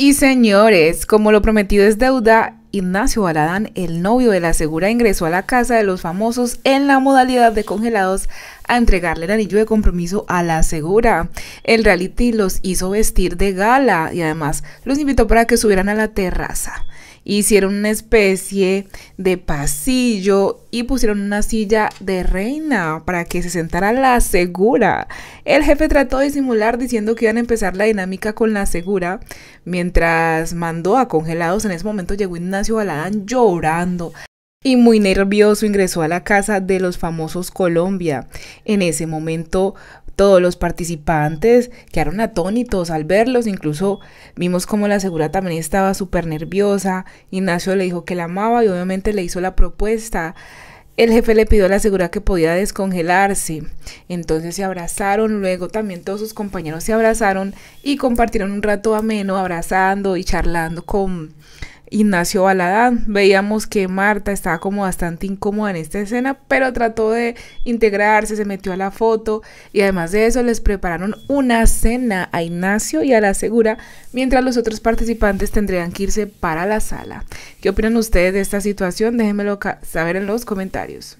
Y señores, como lo prometido es deuda, Ignacio Baladán, el novio de la segura, ingresó a la casa de los famosos en la modalidad de congelados a entregarle el anillo de compromiso a la segura. El reality los hizo vestir de gala y además los invitó para que subieran a la terraza hicieron una especie de pasillo y pusieron una silla de reina para que se sentara la segura. El jefe trató de simular diciendo que iban a empezar la dinámica con la segura, mientras mandó a congelados. En ese momento llegó Ignacio Baladán llorando. Y muy nervioso ingresó a la casa de los famosos Colombia. En ese momento todos los participantes quedaron atónitos al verlos, incluso vimos como la segura también estaba súper nerviosa, Ignacio le dijo que la amaba y obviamente le hizo la propuesta. El jefe le pidió a la segura que podía descongelarse. Entonces se abrazaron, luego también todos sus compañeros se abrazaron y compartieron un rato ameno abrazando y charlando con Ignacio Baladán. Veíamos que Marta estaba como bastante incómoda en esta escena, pero trató de integrarse, se metió a la foto y además de eso les prepararon una cena a Ignacio y a la segura, mientras los otros participantes tendrían que irse para la sala. ¿Qué opinan ustedes de esta situación? Déjenmelo saber en los comentarios.